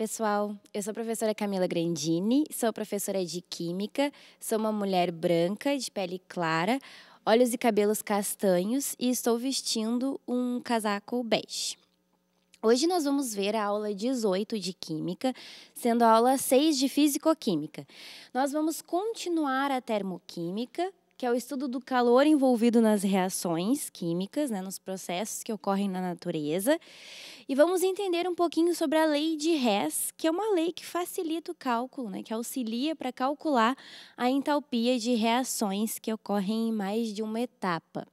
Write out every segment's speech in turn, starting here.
pessoal. Eu sou a professora Camila Grandini, sou professora de Química, sou uma mulher branca, de pele clara, olhos e cabelos castanhos e estou vestindo um casaco bege. Hoje nós vamos ver a aula 18 de Química, sendo a aula 6 de Físico-Química. Nós vamos continuar a termoquímica que é o estudo do calor envolvido nas reações químicas, né, nos processos que ocorrem na natureza. E vamos entender um pouquinho sobre a lei de Hess, que é uma lei que facilita o cálculo, né, que auxilia para calcular a entalpia de reações que ocorrem em mais de uma etapa.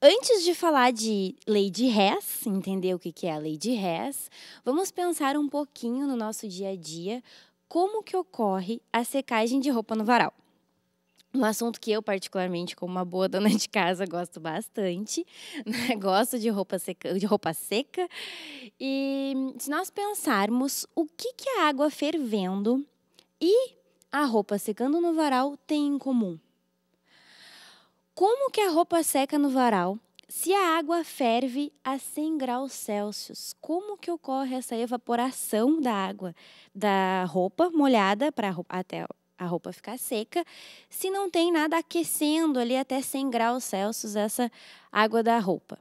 Antes de falar de lei de Hess, entender o que é a lei de Hess, vamos pensar um pouquinho no nosso dia a dia como que ocorre a secagem de roupa no varal. Um assunto que eu, particularmente, como uma boa dona de casa, gosto bastante. Né? Gosto de roupa, seca, de roupa seca. E se nós pensarmos o que, que a água fervendo e a roupa secando no varal têm em comum. Como que a roupa seca no varal se a água ferve a 100 graus Celsius, como que ocorre essa evaporação da água da roupa molhada para até a roupa ficar seca. Se não tem nada aquecendo ali até 100 graus Celsius essa água da roupa.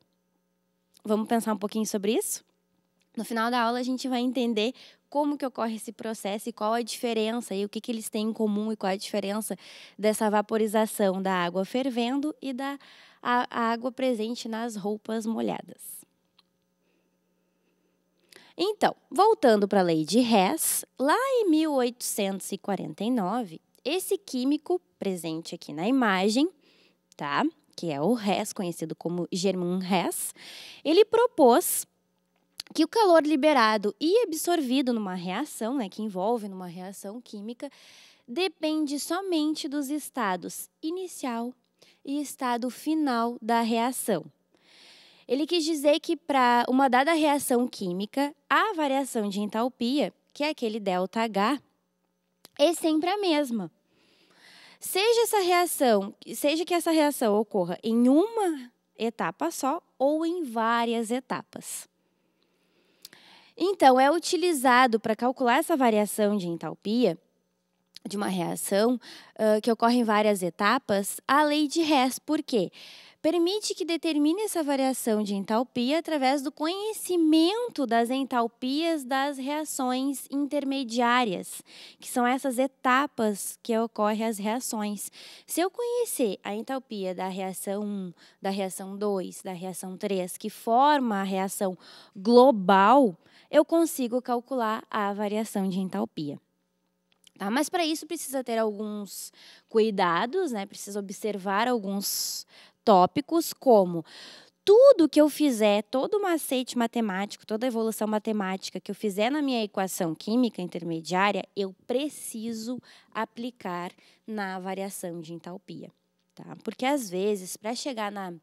Vamos pensar um pouquinho sobre isso? No final da aula a gente vai entender como que ocorre esse processo e qual a diferença e o que, que eles têm em comum e qual a diferença dessa vaporização da água fervendo e da a, a água presente nas roupas molhadas. Então, voltando para a lei de Hess, lá em 1849, esse químico presente aqui na imagem, tá? Que é o Hess, conhecido como Germain Hess, ele propôs que o calor liberado e absorvido numa reação, né, que envolve numa reação química, depende somente dos estados inicial e estado final da reação. Ele quis dizer que para uma dada reação química, a variação de entalpia, que é aquele ΔH, é sempre a mesma. Seja essa reação, seja que essa reação ocorra em uma etapa só ou em várias etapas. Então, é utilizado para calcular essa variação de entalpia de uma reação uh, que ocorre em várias etapas a lei de Hess. Por quê? permite que determine essa variação de entalpia através do conhecimento das entalpias das reações intermediárias, que são essas etapas que ocorrem as reações. Se eu conhecer a entalpia da reação 1, da reação 2, da reação 3, que forma a reação global, eu consigo calcular a variação de entalpia. Tá? Mas para isso precisa ter alguns cuidados, né? precisa observar alguns tópicos como tudo que eu fizer, todo o macete matemático, toda a evolução matemática que eu fizer na minha equação química intermediária, eu preciso aplicar na variação de entalpia. Tá? Porque às vezes, para chegar na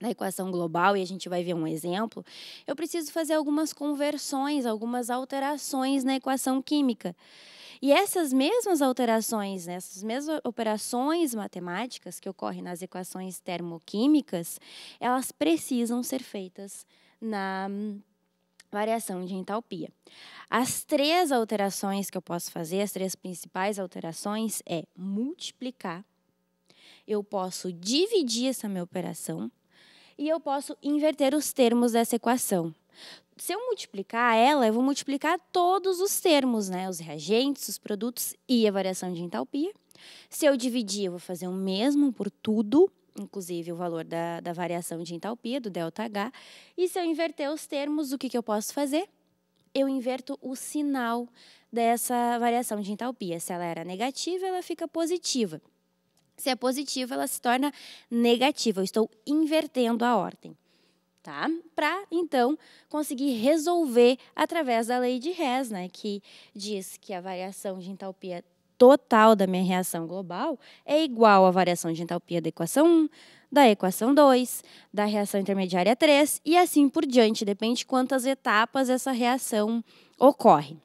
na equação global, e a gente vai ver um exemplo, eu preciso fazer algumas conversões, algumas alterações na equação química. E essas mesmas alterações, né, essas mesmas operações matemáticas que ocorrem nas equações termoquímicas, elas precisam ser feitas na variação de entalpia. As três alterações que eu posso fazer, as três principais alterações é multiplicar, eu posso dividir essa minha operação e eu posso inverter os termos dessa equação. Se eu multiplicar ela, eu vou multiplicar todos os termos, né? os reagentes, os produtos e a variação de entalpia. Se eu dividir, eu vou fazer o mesmo por tudo, inclusive o valor da, da variação de entalpia, do ΔH. E se eu inverter os termos, o que, que eu posso fazer? Eu inverto o sinal dessa variação de entalpia. Se ela era negativa, ela fica positiva se é positiva, ela se torna negativa. Eu estou invertendo a ordem. Tá? Para então conseguir resolver através da lei de Hess, né, que diz que a variação de entalpia total da minha reação global é igual à variação de entalpia da equação 1, da equação 2, da reação intermediária 3 e assim por diante, depende quantas etapas essa reação ocorre.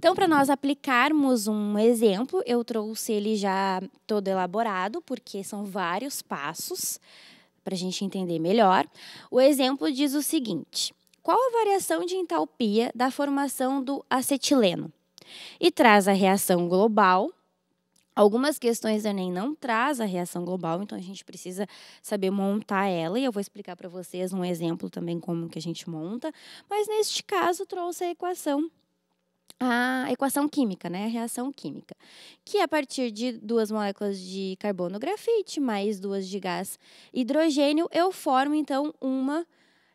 Então, para nós aplicarmos um exemplo, eu trouxe ele já todo elaborado, porque são vários passos para a gente entender melhor. O exemplo diz o seguinte: qual a variação de entalpia da formação do acetileno? E traz a reação global. Algumas questões da Enem não traz a reação global, então a gente precisa saber montar ela e eu vou explicar para vocês um exemplo também como que a gente monta, mas neste caso trouxe a equação a equação química, né? A reação química, que é a partir de duas moléculas de carbono grafite mais duas de gás hidrogênio, eu formo então uma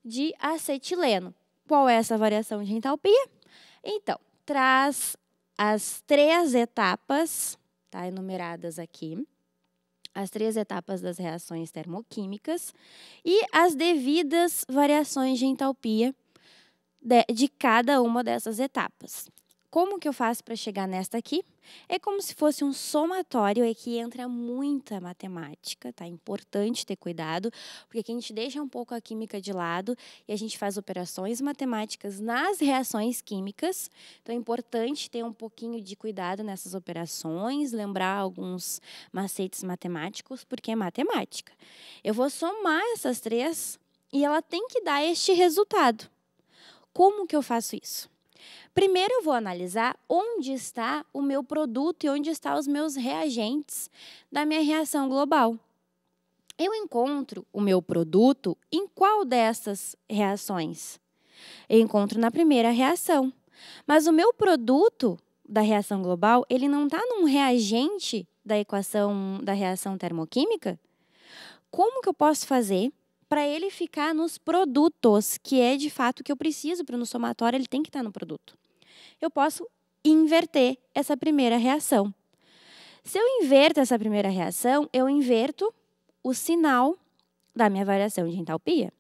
de acetileno. Qual é essa variação de entalpia? Então, traz as três etapas, tá enumeradas aqui, as três etapas das reações termoquímicas e as devidas variações de entalpia de, de cada uma dessas etapas. Como que eu faço para chegar nesta aqui? É como se fosse um somatório é que entra muita matemática, tá? É importante ter cuidado, porque aqui a gente deixa um pouco a química de lado e a gente faz operações matemáticas nas reações químicas. Então é importante ter um pouquinho de cuidado nessas operações, lembrar alguns macetes matemáticos, porque é matemática. Eu vou somar essas três e ela tem que dar este resultado. Como que eu faço isso? Primeiro eu vou analisar onde está o meu produto e onde estão os meus reagentes da minha reação global. Eu encontro o meu produto em qual dessas reações? Eu encontro na primeira reação. Mas o meu produto da reação global, ele não está num reagente da equação da reação termoquímica? Como que eu posso fazer para ele ficar nos produtos, que é de fato o que eu preciso para no somatório, ele tem que estar tá no produto eu posso inverter essa primeira reação. Se eu inverto essa primeira reação, eu inverto o sinal da minha variação de entalpia.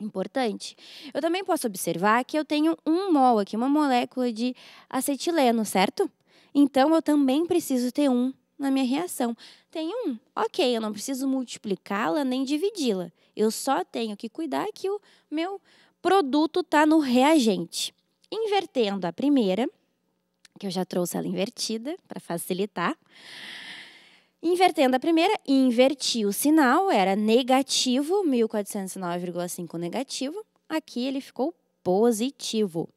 Importante. Eu também posso observar que eu tenho um mol aqui, uma molécula de acetileno, certo? Então, eu também preciso ter um na minha reação. Tem um, ok, eu não preciso multiplicá-la nem dividi-la. Eu só tenho que cuidar que o meu produto está no reagente invertendo a primeira, que eu já trouxe ela invertida para facilitar. Invertendo a primeira, inverti o sinal, era negativo, 1409,5 negativo. Aqui ele ficou positivo,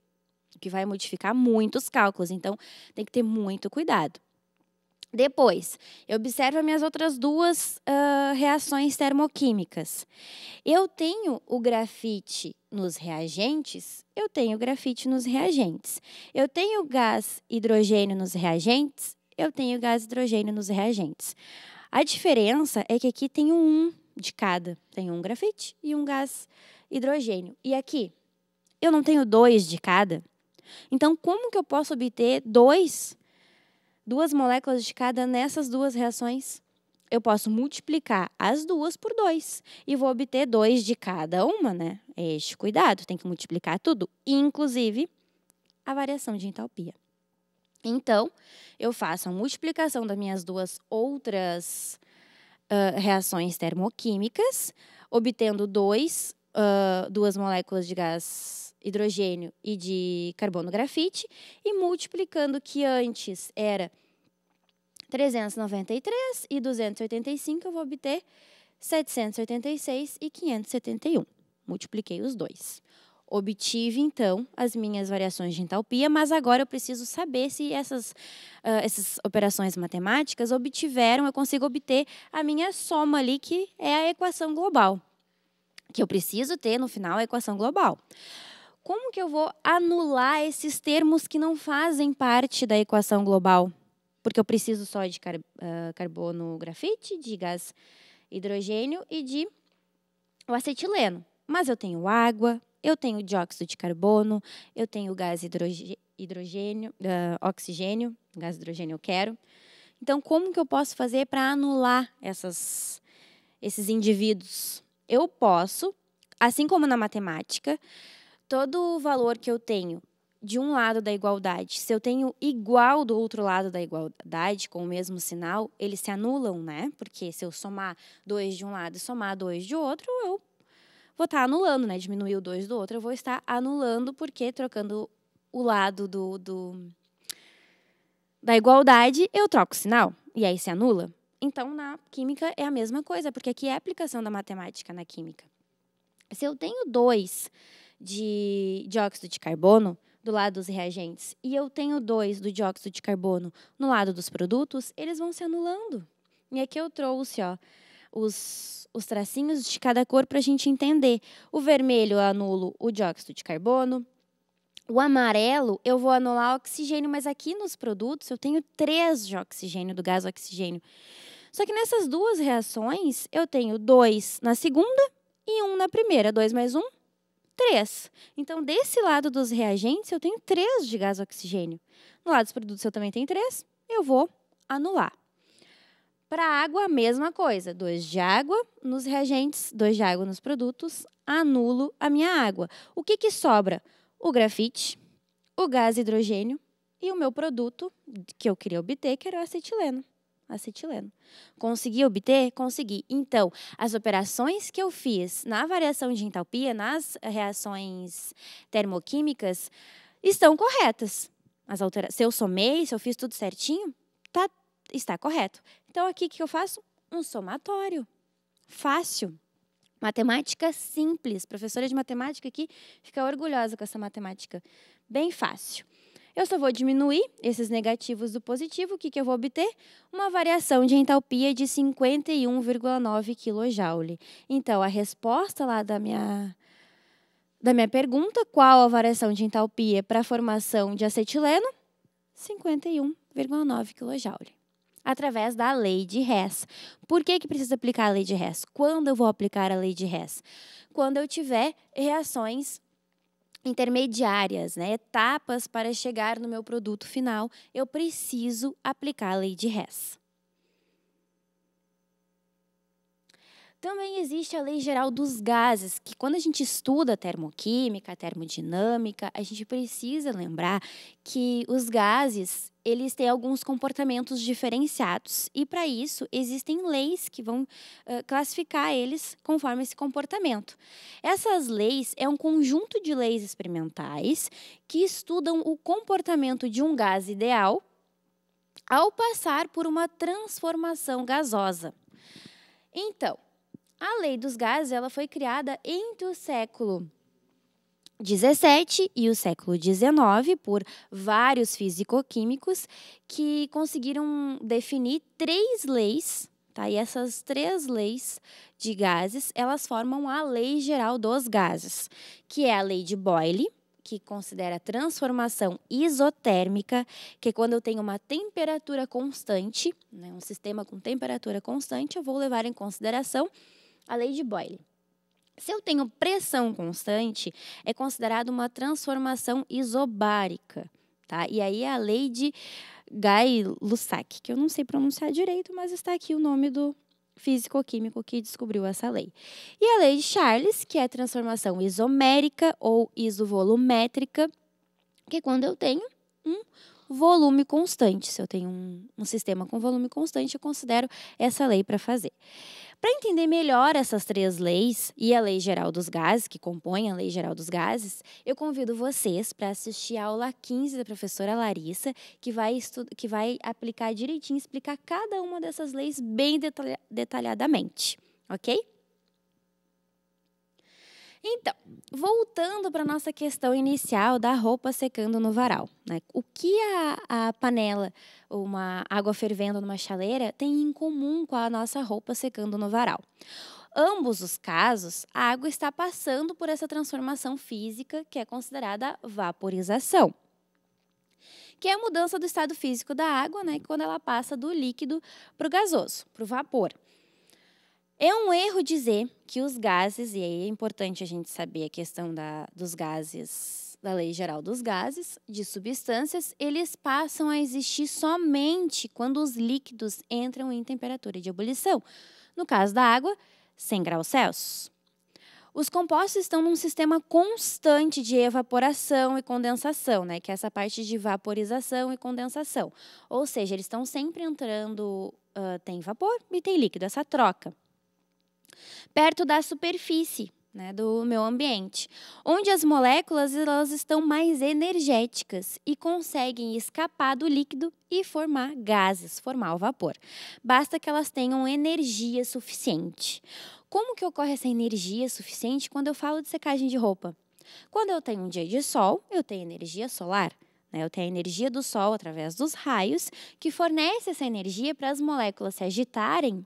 o que vai modificar muitos cálculos, então tem que ter muito cuidado. Depois, eu observo as minhas outras duas uh, reações termoquímicas. Eu tenho o grafite nos reagentes, eu tenho grafite nos reagentes. Eu tenho gás hidrogênio nos reagentes, eu tenho gás hidrogênio nos reagentes. A diferença é que aqui tem um de cada. Tem um grafite e um gás hidrogênio. E aqui, eu não tenho dois de cada. Então, como que eu posso obter dois, duas moléculas de cada nessas duas reações? eu posso multiplicar as duas por dois e vou obter dois de cada uma, né? É este cuidado, tem que multiplicar tudo, inclusive a variação de entalpia. Então, eu faço a multiplicação das minhas duas outras uh, reações termoquímicas, obtendo dois, uh, duas moléculas de gás hidrogênio e de carbono grafite, e multiplicando o que antes era 393 e 285, eu vou obter 786 e 571. Multipliquei os dois. Obtive, então, as minhas variações de entalpia, mas agora eu preciso saber se essas, uh, essas operações matemáticas obtiveram, eu consigo obter a minha soma ali, que é a equação global. Que eu preciso ter, no final, a equação global. Como que eu vou anular esses termos que não fazem parte da equação global? porque eu preciso só de car uh, carbono grafite, de gás hidrogênio e de o acetileno. Mas eu tenho água, eu tenho dióxido de carbono, eu tenho gás hidrogênio, uh, oxigênio, gás hidrogênio eu quero. Então, como que eu posso fazer para anular essas, esses indivíduos? Eu posso, assim como na matemática, todo o valor que eu tenho de um lado da igualdade. Se eu tenho igual do outro lado da igualdade, com o mesmo sinal, eles se anulam, né? Porque se eu somar dois de um lado e somar dois de outro, eu vou estar tá anulando, né? Diminuir o dois do outro, eu vou estar anulando, porque trocando o lado do, do da igualdade, eu troco o sinal. E aí se anula. Então, na química é a mesma coisa, porque aqui é a aplicação da matemática na química. Se eu tenho dois de dióxido de carbono, do lado dos reagentes e eu tenho dois do dióxido de carbono no lado dos produtos, eles vão se anulando. E aqui eu trouxe ó, os, os tracinhos de cada cor para a gente entender. O vermelho eu anulo o dióxido de carbono, o amarelo, eu vou anular o oxigênio, mas aqui nos produtos eu tenho três de oxigênio, do gás oxigênio. Só que nessas duas reações, eu tenho dois na segunda e um na primeira. Dois mais um, três. Então, desse lado dos reagentes, eu tenho três de gás oxigênio. No lado dos produtos, eu também tenho três. Eu vou anular. Para a água, a mesma coisa. Dois de água nos reagentes, dois de água nos produtos. Anulo a minha água. O que, que sobra? O grafite, o gás hidrogênio e o meu produto que eu queria obter, que era o acetileno acetileno. Consegui obter? Consegui. Então, as operações que eu fiz na variação de entalpia, nas reações termoquímicas, estão corretas. As altera se eu somei, se eu fiz tudo certinho, tá, está correto. Então, aqui o que eu faço? Um somatório. Fácil. Matemática simples. Professora de matemática aqui fica orgulhosa com essa matemática. Bem fácil. Eu só vou diminuir esses negativos do positivo, o que, que eu vou obter? Uma variação de entalpia de 51,9 kJ. Então, a resposta lá da minha, da minha pergunta, qual a variação de entalpia para a formação de acetileno? 51,9 kJ através da lei de Hess. Por que, que precisa aplicar a lei de Hess? Quando eu vou aplicar a lei de Hess? Quando eu tiver reações intermediárias, né, etapas para chegar no meu produto final, eu preciso aplicar a lei de Hess. Também existe a lei geral dos gases, que quando a gente estuda termoquímica, termodinâmica, a gente precisa lembrar que os gases, eles têm alguns comportamentos diferenciados. E para isso, existem leis que vão uh, classificar eles conforme esse comportamento. Essas leis é um conjunto de leis experimentais que estudam o comportamento de um gás ideal ao passar por uma transformação gasosa. Então, a lei dos gases ela foi criada entre o século XVII e o século XIX por vários físico-químicos que conseguiram definir três leis, tá? E essas três leis de gases, elas formam a lei geral dos gases, que é a lei de Boyle, que considera a transformação isotérmica, que é quando eu tenho uma temperatura constante, né, um sistema com temperatura constante, eu vou levar em consideração a lei de Boyle. Se eu tenho pressão constante, é considerado uma transformação isobárica. Tá? E aí é a lei de Gay-Lussac, que eu não sei pronunciar direito, mas está aqui o nome do físico-químico que descobriu essa lei. E a lei de Charles, que é a transformação isomérica ou isovolumétrica, que é quando eu tenho um volume constante, se eu tenho um, um sistema com volume constante, eu considero essa lei para fazer. Para entender melhor essas três leis e a Lei Geral dos Gases, que compõe a Lei Geral dos Gases, eu convido vocês para assistir a aula 15 da professora Larissa, que vai, que vai aplicar direitinho, explicar cada uma dessas leis bem detalha detalhadamente, ok? Então, voltando para nossa questão inicial da roupa secando no varal, né? O que a, a panela, uma água fervendo numa chaleira, tem em comum com a nossa roupa secando no varal? ambos os casos, a água está passando por essa transformação física que é considerada vaporização, que é a mudança do estado físico da água, né, quando ela passa do líquido para o gasoso, para o vapor. É um erro dizer que os gases, e aí é importante a gente saber a questão da, dos gases, da lei geral dos gases, de substâncias, eles passam a existir somente quando os líquidos entram em temperatura de ebulição. No caso da água, 100 graus Celsius. Os compostos estão num sistema constante de evaporação e condensação, né? que é essa parte de vaporização e condensação. Ou seja, eles estão sempre entrando, uh, tem vapor e tem líquido, essa troca perto da superfície né, do meu ambiente, onde as moléculas elas estão mais energéticas e conseguem escapar do líquido e formar gases, formar o vapor. Basta que elas tenham energia suficiente. Como que ocorre essa energia suficiente quando eu falo de secagem de roupa? Quando eu tenho um dia de sol, eu tenho energia solar. Né? Eu tenho a energia do sol através dos raios, que fornece essa energia para as moléculas se agitarem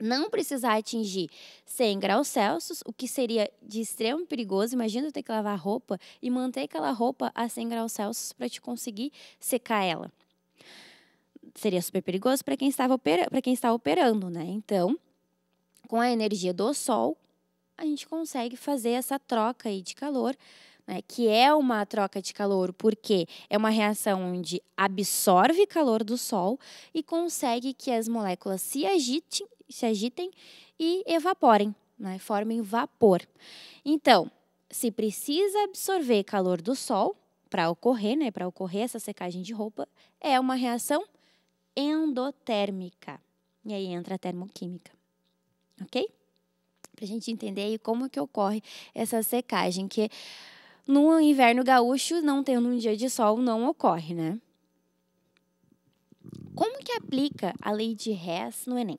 não precisar atingir 100 graus Celsius, o que seria de extremo perigoso. Imagina ter que lavar roupa e manter aquela roupa a 100 graus Celsius para te conseguir secar ela. Seria super perigoso para quem estava para quem está operando, né? Então, com a energia do sol, a gente consegue fazer essa troca aí de calor, né? que é uma troca de calor, porque é uma reação onde absorve calor do sol e consegue que as moléculas se agitem se agitem e evaporem, né? formem vapor. Então, se precisa absorver calor do sol para ocorrer, né, para ocorrer essa secagem de roupa, é uma reação endotérmica. E aí entra a termoquímica. OK? Para a gente entender aí como que ocorre essa secagem que no inverno gaúcho, não tendo um dia de sol, não ocorre, né? Como que aplica a lei de Hess no Enem?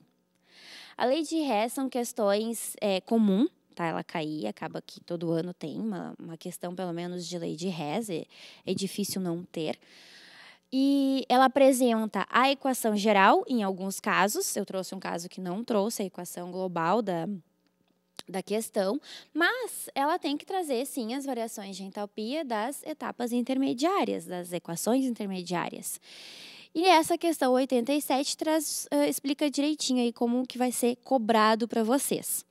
A lei de ré são questões é, comum, tá? Ela cair, acaba que todo ano tem uma, uma questão, pelo menos, de lei de Hess. é, é difícil não ter. E ela apresenta a equação geral, em alguns casos, eu trouxe um caso que não trouxe a equação global da, da questão, mas ela tem que trazer sim as variações de entalpia das etapas intermediárias, das equações intermediárias. E essa questão 87 traz, uh, explica direitinho aí como que vai ser cobrado para vocês.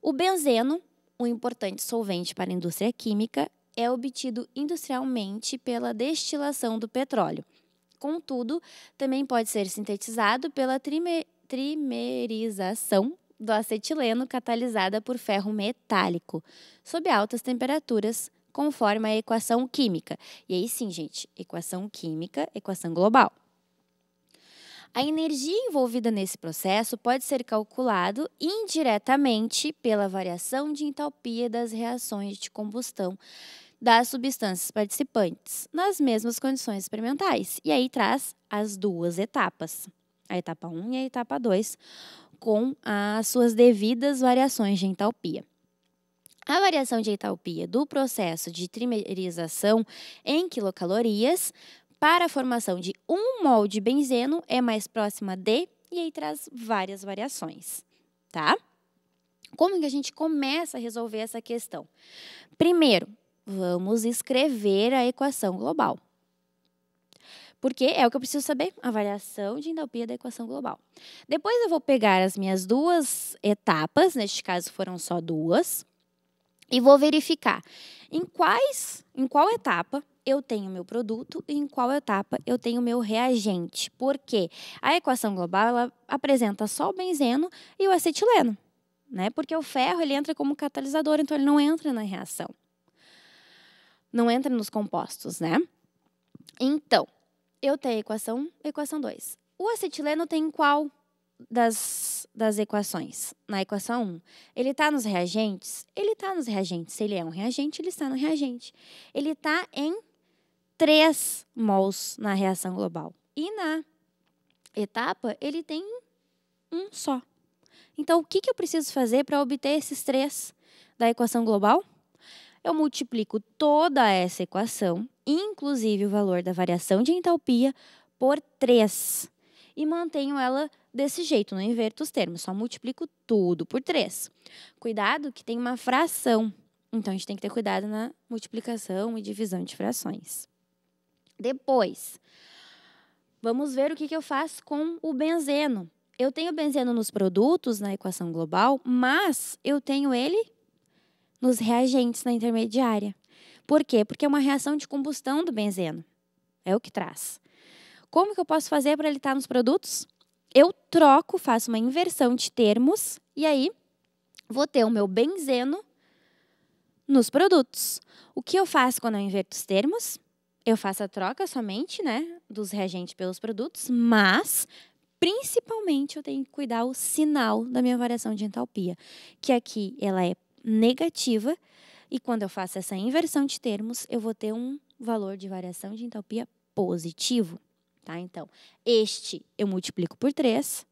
O benzeno, um importante solvente para a indústria química, é obtido industrialmente pela destilação do petróleo. Contudo, também pode ser sintetizado pela trimerização do acetileno catalisada por ferro metálico, sob altas temperaturas, conforme a equação química. E aí sim, gente, equação química, equação global. A energia envolvida nesse processo pode ser calculado indiretamente pela variação de entalpia das reações de combustão das substâncias participantes nas mesmas condições experimentais. E aí traz as duas etapas, a etapa 1 e a etapa 2, com as suas devidas variações de entalpia. A variação de entalpia do processo de trimerização em quilocalorias para a formação de um molde benzeno é mais próxima de e aí traz várias variações, tá? Como que a gente começa a resolver essa questão? Primeiro, vamos escrever a equação global. Porque é o que eu preciso saber, a variação de entalpia da equação global. Depois eu vou pegar as minhas duas etapas, neste caso foram só duas, e vou verificar em quais, em qual etapa eu tenho meu produto e em qual etapa eu tenho meu reagente. Porque a equação global ela apresenta só o benzeno e o acetileno, né? Porque o ferro ele entra como catalisador, então ele não entra na reação. Não entra nos compostos, né? Então, eu tenho a equação, equação 2. O acetileno tem qual das, das equações? Na equação 1, um, ele está nos reagentes? Ele está nos reagentes. Se ele é um reagente, ele está no reagente. Ele está em 3 mols na reação global. E na etapa, ele tem um só. Então, o que, que eu preciso fazer para obter esses três da equação global? Eu multiplico toda essa equação, inclusive o valor da variação de entalpia, por 3. E mantenho ela desse jeito, não inverto os termos, só multiplico tudo por 3. Cuidado que tem uma fração, então a gente tem que ter cuidado na multiplicação e divisão de frações. Depois, vamos ver o que, eu faço com o benzeno. Eu tenho benzeno nos produtos, na equação global, mas eu tenho ele nos reagentes na intermediária. Por quê? Porque é uma reação de combustão do benzeno. É o que traz. Como que eu posso fazer para ele estar tá nos produtos? Eu troco, faço uma inversão de termos e aí vou ter o meu benzeno nos produtos. O que eu faço quando eu inverto os termos? eu faço a troca somente, né, dos reagentes pelos produtos, mas principalmente eu tenho que cuidar o sinal da minha variação de entalpia, que aqui ela é negativa e quando eu faço essa inversão de termos, eu vou ter um valor de variação de entalpia positivo, tá? Então, este eu multiplico por 3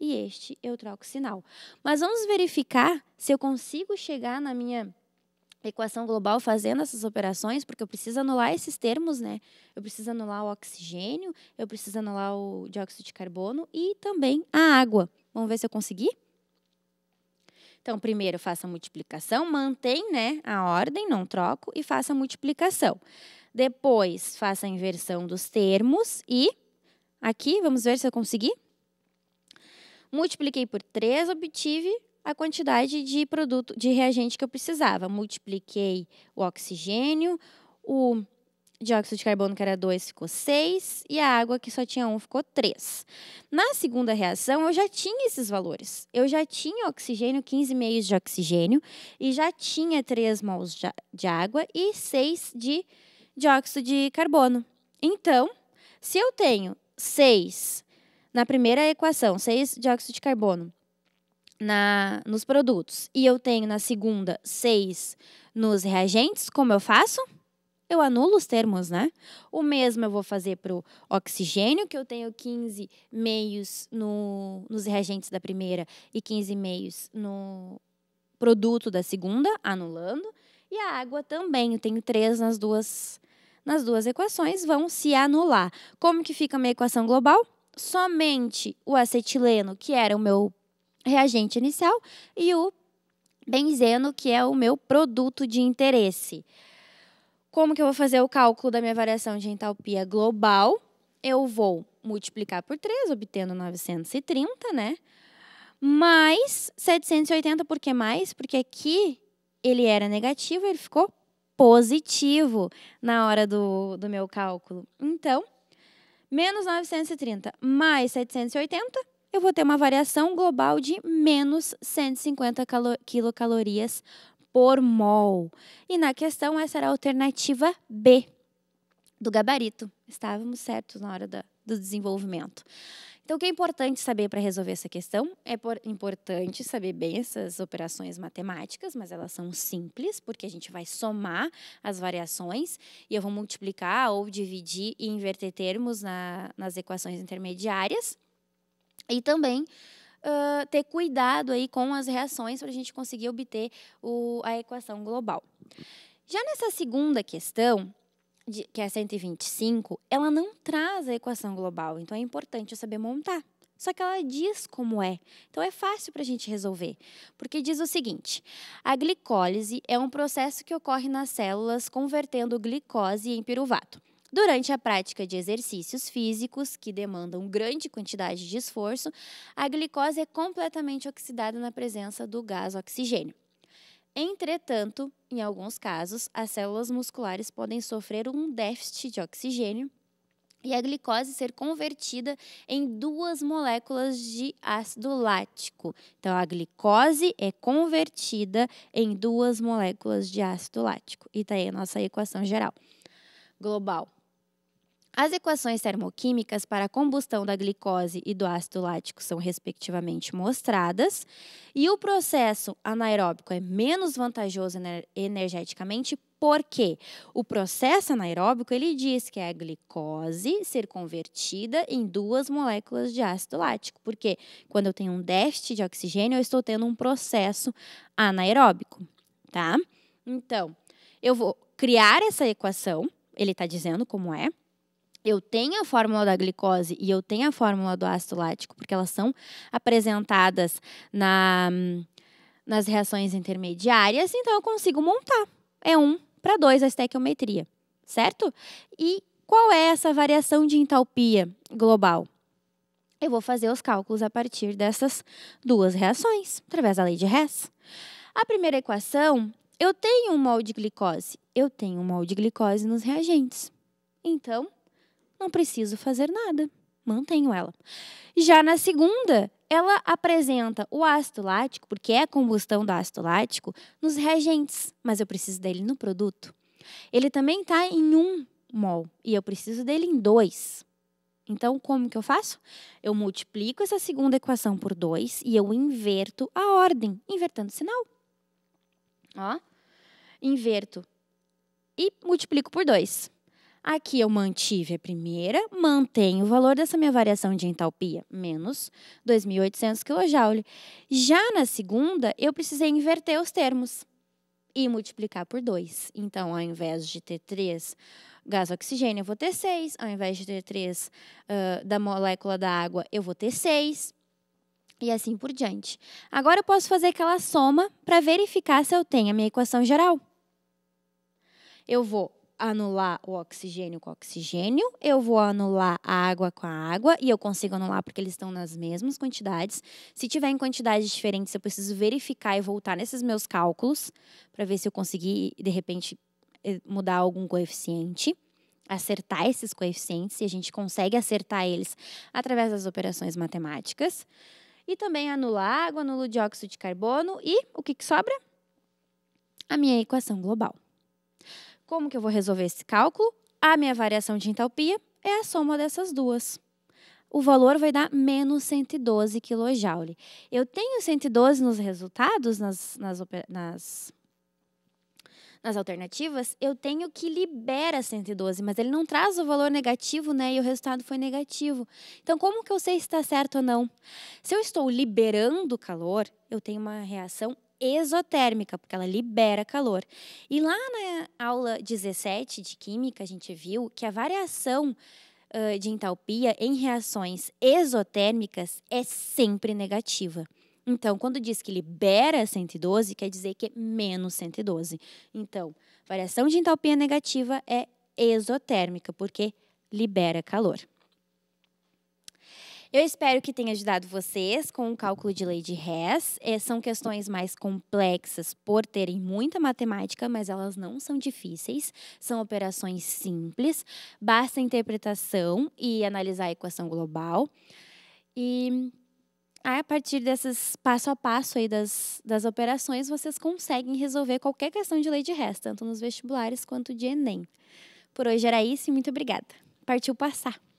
e este eu troco sinal. Mas vamos verificar se eu consigo chegar na minha equação global fazendo essas operações, porque eu preciso anular esses termos, né? Eu preciso anular o oxigênio, eu preciso anular o dióxido de carbono e também a água. Vamos ver se eu consegui? Então, primeiro faça a multiplicação, mantém né, a ordem, não troco, e faça a multiplicação. Depois, faça a inversão dos termos e aqui, vamos ver se eu consegui. Multipliquei por 3, obtive a quantidade de produto, de reagente que eu precisava. Multipliquei o oxigênio, o dióxido de carbono, que era 2, ficou 6, e a água, que só tinha 1, um, ficou 3. Na segunda reação, eu já tinha esses valores. Eu já tinha oxigênio, 15 meios de oxigênio, e já tinha 3 mols de água e 6 de dióxido de carbono. Então, se eu tenho 6 na primeira equação, 6 dióxido de carbono, na, nos produtos e eu tenho na segunda seis nos reagentes, como eu faço? Eu anulo os termos, né? O mesmo eu vou fazer para o oxigênio, que eu tenho 15 meios no, nos reagentes da primeira e 15 meios no produto da segunda, anulando. E a água também, eu tenho três nas duas, nas duas equações, vão se anular. Como que fica a minha equação global? Somente o acetileno, que era o meu reagente inicial, e o benzeno, que é o meu produto de interesse. Como que eu vou fazer o cálculo da minha variação de entalpia global? Eu vou multiplicar por 3, obtendo 930, né? Mais 780, por que mais? Porque aqui ele era negativo, ele ficou positivo na hora do, do meu cálculo. Então, menos 930 mais 780 eu vou ter uma variação global de menos 150 quilocalorias por mol. E na questão, essa era a alternativa B do gabarito. Estávamos certos na hora do desenvolvimento. Então, o que é importante saber para resolver essa questão? É por, importante saber bem essas operações matemáticas, mas elas são simples, porque a gente vai somar as variações e eu vou multiplicar ou dividir e inverter termos na, nas equações intermediárias. E também Uh, ter cuidado aí com as reações para a gente conseguir obter o, a equação global. Já nessa segunda questão, de, que é a 125, ela não traz a equação global, então é importante eu saber montar. Só que ela diz como é. Então é fácil para a gente resolver. Porque diz o seguinte: a glicólise é um processo que ocorre nas células convertendo glicose em piruvato. Durante a prática de exercícios físicos, que demandam grande quantidade de esforço, a glicose é completamente oxidada na presença do gás oxigênio. Entretanto, em alguns casos, as células musculares podem sofrer um déficit de oxigênio e a glicose ser convertida em duas moléculas de ácido lático. Então, a glicose é convertida em duas moléculas de ácido lático. E está aí a nossa equação geral global. As equações termoquímicas para a combustão da glicose e do ácido lático são respectivamente mostradas, e o processo anaeróbico é menos vantajoso energeticamente porque o processo anaeróbico ele diz que é a glicose ser convertida em duas moléculas de ácido lático, porque quando eu tenho um déficit de oxigênio, eu estou tendo um processo anaeróbico, tá? Então, eu vou criar essa equação, ele está dizendo como é, eu tenho a fórmula da glicose e eu tenho a fórmula do ácido lático, porque elas são apresentadas na, nas reações intermediárias, então eu consigo montar. É um para dois a estequiometria, certo? E qual é essa variação de entalpia global? Eu vou fazer os cálculos a partir dessas duas reações, através da lei de Hess. A primeira equação, eu tenho um mol de glicose. Eu tenho um mol de glicose nos reagentes. Então, não preciso fazer nada, mantenho ela. Já na segunda, ela apresenta o ácido lático, porque é a combustão do ácido lático, nos reagentes, mas eu preciso dele no produto. Ele também está em um mol e eu preciso dele em dois. Então, como que eu faço? Eu multiplico essa segunda equação por 2 e eu inverto a ordem, invertendo o sinal. Ó, inverto e multiplico por 2. Aqui eu mantive a primeira, mantenho o valor dessa minha variação de entalpia, menos 2.800 kJ. Já na segunda, eu precisei inverter os termos e multiplicar por 2. Então, ao invés de ter 3 gás oxigênio, eu vou ter 6. Ao invés de ter 3 uh, da molécula da água, eu vou ter 6 e assim por diante. Agora eu posso fazer aquela soma para verificar se eu tenho a minha equação geral. Eu vou anular o oxigênio com o oxigênio, eu vou anular a água com a água, e eu consigo anular porque eles estão nas mesmas quantidades. Se tiver em quantidades diferentes, eu preciso verificar e voltar nesses meus cálculos para ver se eu consegui, de repente, eh, mudar algum coeficiente. Acertar esses coeficientes, e a gente consegue acertar eles através das operações matemáticas. E também anular a água, anula o dióxido de carbono e o que, que sobra? A minha equação global. Como que eu vou resolver esse cálculo? A minha variação de entalpia é a soma dessas duas. O valor vai dar menos 112 kJ. Eu tenho 112 nos resultados, nas, nas, nas nas alternativas, eu tenho que libera 112, mas ele não traz o valor negativo, né? E o resultado foi negativo. Então, como que eu sei se está certo ou não? Se eu estou liberando calor, eu tenho uma reação exotérmica, porque ela libera calor. E lá na aula 17 de química, a gente viu que a variação uh, de entalpia em reações exotérmicas é sempre negativa. Então, quando diz que libera 112, quer dizer que é menos 112. Então, variação de entalpia negativa é exotérmica, porque libera calor. Eu espero que tenha ajudado vocês com o cálculo de lei de Hess. É, são questões mais complexas por terem muita matemática, mas elas não são difíceis. São operações simples. Basta interpretação e analisar a equação global. E a partir desses passo a passo aí das, das operações, vocês conseguem resolver qualquer questão de lei de Hess, tanto nos vestibulares quanto de Enem. Por hoje era isso e muito obrigada. Partiu passar!